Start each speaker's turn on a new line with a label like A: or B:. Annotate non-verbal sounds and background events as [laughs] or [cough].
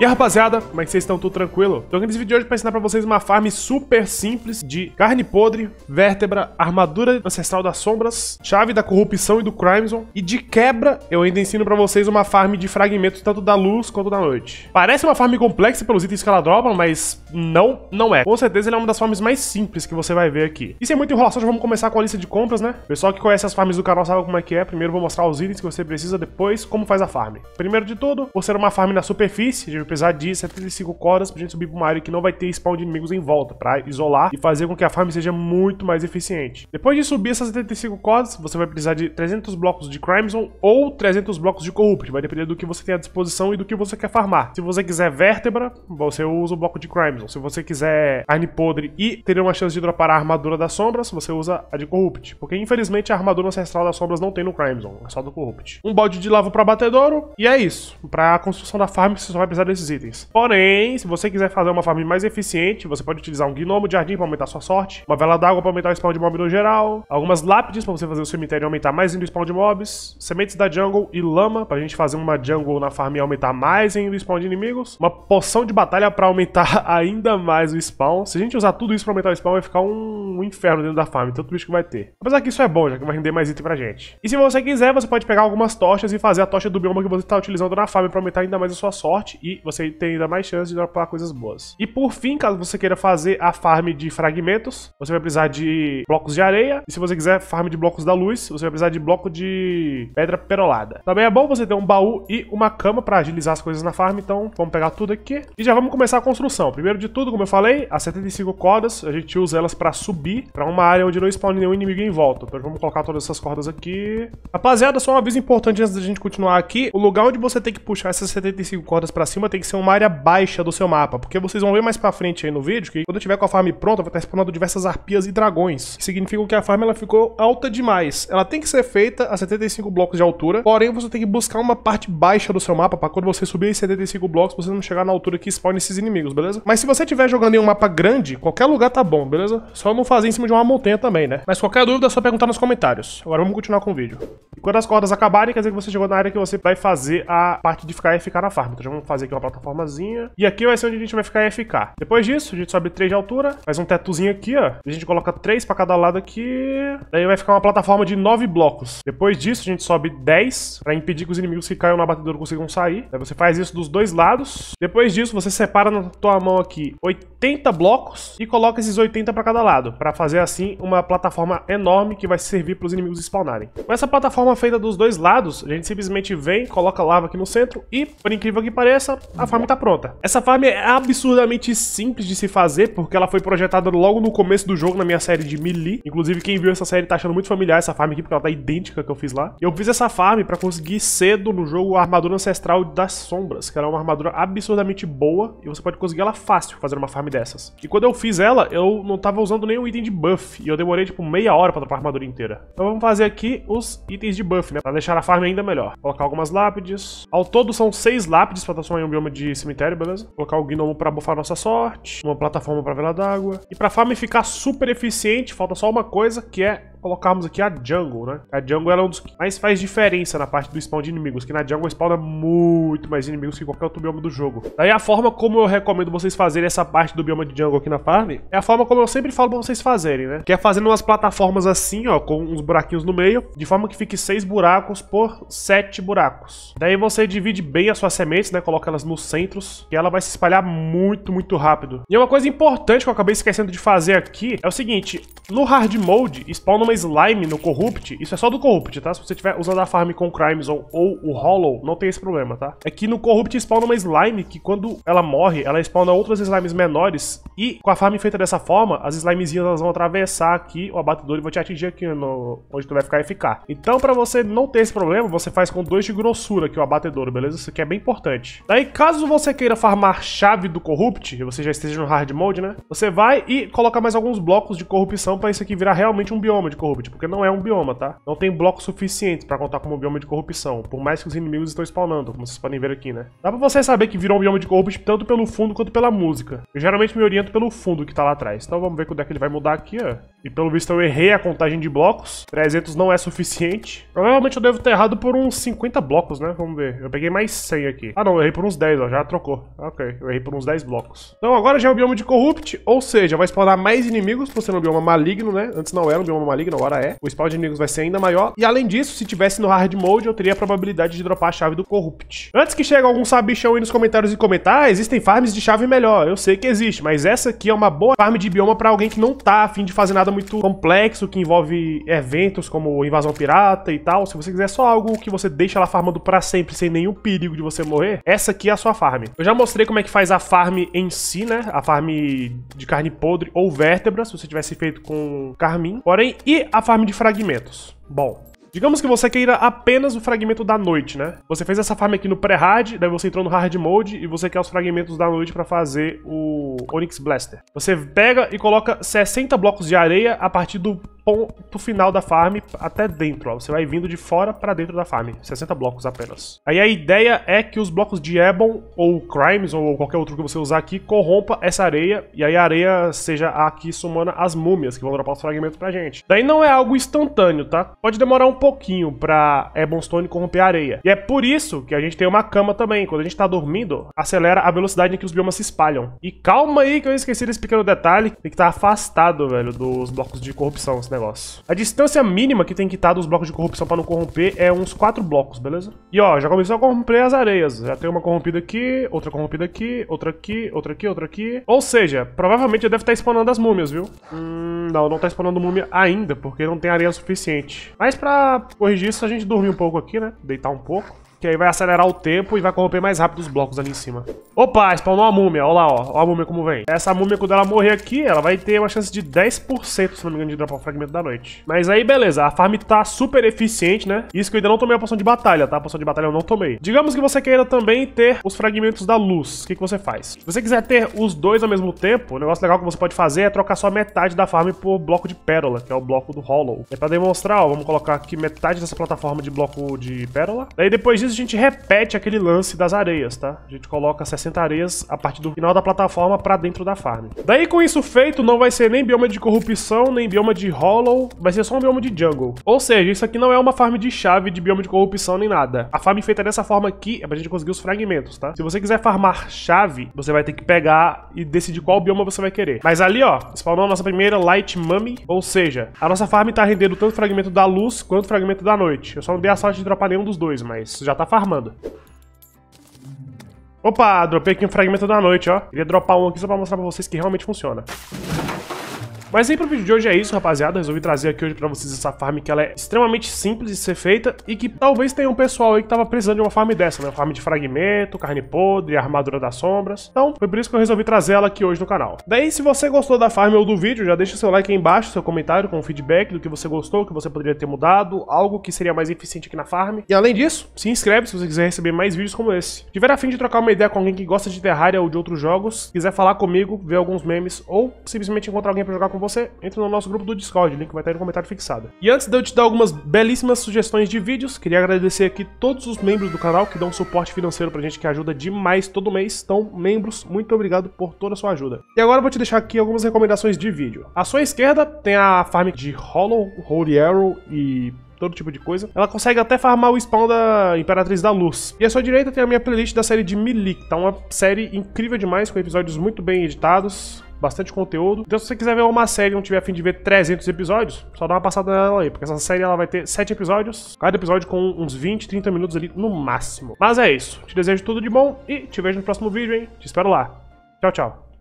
A: E aí, rapaziada, como é que vocês estão? Tudo tranquilo? Tô aqui nesse vídeo de hoje pra ensinar pra vocês uma farm super simples de carne podre, vértebra, armadura ancestral das sombras, chave da corrupção e do Crimson, e de quebra eu ainda ensino pra vocês uma farm de fragmentos tanto da luz quanto da noite. Parece uma farm complexa pelos itens que ela dropa, mas não, não é. Com certeza ele é uma das farms mais simples que você vai ver aqui. E sem muita enrolação, já vamos começar com a lista de compras, né? pessoal que conhece as farms do canal sabe como é que é. Primeiro vou mostrar os itens que você precisa, depois como faz a farm. Primeiro de tudo, por ser uma farm na superfície, precisar de 75 cordas pra gente subir pra uma área que não vai ter spawn de inimigos em volta, pra isolar e fazer com que a farm seja muito mais eficiente. Depois de subir essas 75 cordas, você vai precisar de 300 blocos de Crimson ou 300 blocos de Corrupt, vai depender do que você tem à disposição e do que você quer farmar. Se você quiser vértebra, você usa o bloco de Crimson. Se você quiser carne podre e ter uma chance de dropar a armadura das sombras, você usa a de Corrupt, porque infelizmente a armadura ancestral das sombras não tem no Crimson, é só do Corrupt. Um balde de lava para batedouro e é isso. Para a construção da farm, você só vai precisar de desses itens. Porém, se você quiser fazer uma farm mais eficiente, você pode utilizar um gnomo de jardim para aumentar sua sorte, uma vela d'água para aumentar o spawn de mob no geral, algumas lápides para você fazer o cemitério e aumentar mais ainda o spawn de mobs, sementes da jungle e lama para a gente fazer uma jungle na farm e aumentar mais ainda o spawn de inimigos, uma poção de batalha para aumentar [laughs] ainda mais o spawn. Se a gente usar tudo isso para aumentar o spawn, vai ficar um inferno dentro da farm, tanto bicho que vai ter. Apesar que isso é bom, já que vai render mais item a gente. E se você quiser, você pode pegar algumas tochas e fazer a tocha do bioma que você está utilizando na farm para aumentar ainda mais a sua sorte e você tem ainda mais chance de dropar coisas boas. E por fim, caso você queira fazer a farm de fragmentos, você vai precisar de blocos de areia. E se você quiser farm de blocos da luz, você vai precisar de bloco de pedra perolada. Também é bom você ter um baú e uma cama para agilizar as coisas na farm, então vamos pegar tudo aqui. E já vamos começar a construção. Primeiro de tudo, como eu falei, as 75 cordas, a gente usa elas para subir para uma área onde não spawn nenhum inimigo em volta. Então vamos colocar todas essas cordas aqui. Rapaziada, só um aviso importante antes da gente continuar aqui. O lugar onde você tem que puxar essas 75 cordas para cima tem que ser uma área baixa do seu mapa, porque vocês vão ver mais pra frente aí no vídeo que quando eu tiver com a farm pronta, vai estar spawnando diversas arpias e dragões, que significa que a farm ela ficou alta demais. Ela tem que ser feita a 75 blocos de altura, porém você tem que buscar uma parte baixa do seu mapa para quando você subir esses 75 blocos, você não chegar na altura que spawn esses inimigos, beleza? Mas se você estiver jogando em um mapa grande, qualquer lugar tá bom, beleza? Só não fazer em cima de uma montanha também, né? Mas qualquer dúvida é só perguntar nos comentários. Agora vamos continuar com o vídeo. E quando as cordas acabarem, quer dizer que você chegou na área que você vai fazer a parte de ficar e ficar na farm. Então já vamos fazer aqui uma plataformazinha. E aqui vai ser onde a gente vai ficar ficar Depois disso, a gente sobe 3 de altura, faz um tetuzinho aqui, ó. A gente coloca 3 pra cada lado aqui. Daí vai ficar uma plataforma de 9 blocos. Depois disso, a gente sobe 10 pra impedir que os inimigos que caiam na batedora consigam sair. Daí você faz isso dos dois lados. Depois disso, você separa na tua mão aqui 80 blocos e coloca esses 80 pra cada lado, pra fazer assim uma plataforma enorme que vai servir pros inimigos spawnarem. Com essa plataforma feita dos dois lados, a gente simplesmente vem, coloca lava aqui no centro e, por incrível que pareça, a farm tá pronta. Essa farm é absurdamente simples de se fazer, porque ela foi projetada logo no começo do jogo, na minha série de Melee. Inclusive, quem viu essa série tá achando muito familiar essa farm aqui, porque ela tá idêntica que eu fiz lá. Eu fiz essa farm pra conseguir cedo no jogo a armadura ancestral das sombras, que era é uma armadura absurdamente boa, e você pode conseguir ela fácil fazendo uma farm dessas. E quando eu fiz ela, eu não tava usando nenhum item de buff, e eu demorei, tipo, meia hora pra dropar a armadura inteira. Então vamos fazer aqui os itens de buff, né, pra deixar a farm ainda melhor. Colocar algumas lápides. Ao todo são seis lápides pra transformar em um bioma de cemitério, beleza? Colocar o gnomo pra bufar nossa sorte, uma plataforma pra vela d'água. E pra farm ficar super eficiente, falta só uma coisa, que é colocarmos aqui a Jungle, né? A Jungle ela é um dos que mais faz diferença na parte do spawn de inimigos, que na Jungle spawna muito mais inimigos que qualquer outro bioma do jogo. Daí a forma como eu recomendo vocês fazerem essa parte do bioma de Jungle aqui na farm, é a forma como eu sempre falo pra vocês fazerem, né? Que é fazendo umas plataformas assim, ó, com uns buraquinhos no meio, de forma que fique seis buracos por sete buracos. Daí você divide bem as suas sementes, né? Coloca elas nos centros, e ela vai se espalhar muito, muito rápido. E uma coisa importante que eu acabei esquecendo de fazer aqui é o seguinte, no hard mode, spawn uma uma slime no Corrupt, isso é só do Corrupt, tá? Se você estiver usando a farm com Crimson ou o Hollow, não tem esse problema, tá? É que no Corrupt spawna uma slime que quando ela morre, ela spawna outras slimes menores e com a farm feita dessa forma, as slimezinhas elas vão atravessar aqui o abatedor e vão te atingir aqui no, onde tu vai ficar e ficar. Então pra você não ter esse problema, você faz com dois de grossura aqui o abatedor, beleza? Isso aqui é bem importante. Daí caso você queira farmar chave do Corrupt, você já esteja no Hard Mode, né? Você vai e coloca mais alguns blocos de corrupção pra isso aqui virar realmente um bioma de Corrupt, porque não é um bioma, tá? Não tem blocos suficientes para contar como um bioma de corrupção, por mais que os inimigos estão spawnando, como vocês podem ver aqui, né? Dá pra você saber que virou um bioma de Corrupt tanto pelo fundo quanto pela música. Eu geralmente me oriento pelo fundo que tá lá atrás. Então vamos ver quando é que ele vai mudar aqui, ó. E pelo visto eu errei a contagem de blocos. 300 não é suficiente. Provavelmente eu devo ter errado por uns 50 blocos, né? Vamos ver. Eu peguei mais 100 aqui. Ah, não. Eu errei por uns 10, ó. Já trocou. Ok. Eu errei por uns 10 blocos. Então agora já é o bioma de Corrupt, ou seja, vai spawnar mais inimigos por ser um bioma maligno, né? Antes não era um bioma maligno não, é. O spawn de inimigos vai ser ainda maior. E além disso, se tivesse no hard mode, eu teria a probabilidade de dropar a chave do Corrupt. Antes que chegue algum sabichão aí nos comentários e comentar, ah, existem farms de chave melhor. Eu sei que existe, mas essa aqui é uma boa farm de bioma pra alguém que não tá afim de fazer nada muito complexo, que envolve eventos como invasão pirata e tal. Se você quiser só algo que você deixa ela farmando pra sempre, sem nenhum perigo de você morrer, essa aqui é a sua farm. Eu já mostrei como é que faz a farm em si, né? A farm de carne podre ou vértebra, se você tivesse feito com carmim. Porém, e a farm de fragmentos. Bom, Digamos que você queira apenas o fragmento da noite, né? Você fez essa farm aqui no pré-hard, daí você entrou no hard mode e você quer os fragmentos da noite pra fazer o Onyx Blaster. Você pega e coloca 60 blocos de areia a partir do ponto final da farm até dentro, ó. Você vai vindo de fora para dentro da farm, 60 blocos apenas. Aí a ideia é que os blocos de Ebon ou Crimes ou qualquer outro que você usar aqui corrompa essa areia e aí a areia seja aqui sumando as múmias que vão dropar os fragmentos pra gente. Daí não é algo instantâneo, tá? Pode demorar um pouquinho pra Ebonstone corromper a areia. E é por isso que a gente tem uma cama também. Quando a gente tá dormindo, acelera a velocidade em que os biomas se espalham. E calma aí que eu esqueci desse pequeno detalhe. Tem que estar tá afastado, velho, dos blocos de corrupção esse negócio. A distância mínima que tem que estar tá dos blocos de corrupção pra não corromper é uns quatro blocos, beleza? E ó, já começou a corromper as areias. Já tem uma corrompida aqui, outra corrompida aqui, outra aqui, outra aqui, outra aqui. Ou seja, provavelmente eu deve estar tá spawnando as múmias, viu? Hum, não, não tá spawnando múmia ainda, porque não tem areia suficiente. Mas pra corrigir isso, a gente dormir um pouco aqui, né? Deitar um pouco. Que aí vai acelerar o tempo e vai corromper mais rápido os blocos ali em cima. Opa, spawnou a múmia. Olha lá, ó. Olha a múmia como vem. Essa múmia, quando ela morrer aqui, ela vai ter uma chance de 10%, se não me engano, de dropar o fragmento da noite. Mas aí, beleza. A farm tá super eficiente, né? Isso que eu ainda não tomei a poção de batalha, tá? A poção de batalha eu não tomei. Digamos que você queira também ter os fragmentos da luz. O que, que você faz? Se você quiser ter os dois ao mesmo tempo, o negócio legal que você pode fazer é trocar só metade da farm por bloco de pérola, que é o bloco do Hollow. É pra demonstrar, ó. Vamos colocar aqui metade dessa plataforma de bloco de pérola. Daí depois disso, vezes a gente repete aquele lance das areias, tá? A gente coloca 60 areias a partir do final da plataforma pra dentro da farm. Daí com isso feito, não vai ser nem bioma de corrupção, nem bioma de hollow, vai ser só um bioma de jungle. Ou seja, isso aqui não é uma farm de chave de bioma de corrupção nem nada. A farm feita dessa forma aqui é pra gente conseguir os fragmentos, tá? Se você quiser farmar chave, você vai ter que pegar e decidir qual bioma você vai querer. Mas ali, ó, spawnou a nossa primeira Light Mummy, ou seja, a nossa farm tá rendendo tanto fragmento da luz quanto fragmento da noite. Eu só não dei a sorte de dropar nenhum dos dois, mas já tá tá farmando. Opa, dropei aqui um fragmento da noite, ó. Queria dropar um aqui só pra mostrar pra vocês que realmente funciona. Mas aí pro vídeo de hoje é isso, rapaziada. Resolvi trazer aqui hoje pra vocês essa farm que ela é extremamente simples de ser feita e que talvez tenha um pessoal aí que tava precisando de uma farm dessa, né? Uma farm de fragmento, carne podre, armadura das sombras. Então, foi por isso que eu resolvi trazer ela aqui hoje no canal. Daí, se você gostou da farm ou do vídeo, já deixa seu like aí embaixo, seu comentário com feedback do que você gostou, que você poderia ter mudado, algo que seria mais eficiente aqui na farm. E além disso, se inscreve se você quiser receber mais vídeos como esse. Se tiver a fim de trocar uma ideia com alguém que gosta de Terraria ou de outros jogos, quiser falar comigo, ver alguns memes ou simplesmente encontrar alguém pra jogar com você entra no nosso grupo do Discord, o link vai estar aí no comentário fixado. E antes de eu te dar algumas belíssimas sugestões de vídeos, queria agradecer aqui todos os membros do canal que dão suporte financeiro pra gente, que ajuda demais todo mês. Então, membros, muito obrigado por toda a sua ajuda. E agora eu vou te deixar aqui algumas recomendações de vídeo. À sua esquerda tem a farm de Hollow, Holy Arrow e todo tipo de coisa. Ela consegue até farmar o spawn da Imperatriz da Luz. E à sua direita tem a minha playlist da série de Milik. tá uma série incrível demais, com episódios muito bem editados, bastante conteúdo. Então se você quiser ver uma série e não tiver afim de ver 300 episódios, só dá uma passada nela aí, porque essa série ela vai ter 7 episódios, cada episódio com uns 20, 30 minutos ali no máximo. Mas é isso, te desejo tudo de bom e te vejo no próximo vídeo, hein? Te espero lá. Tchau, tchau.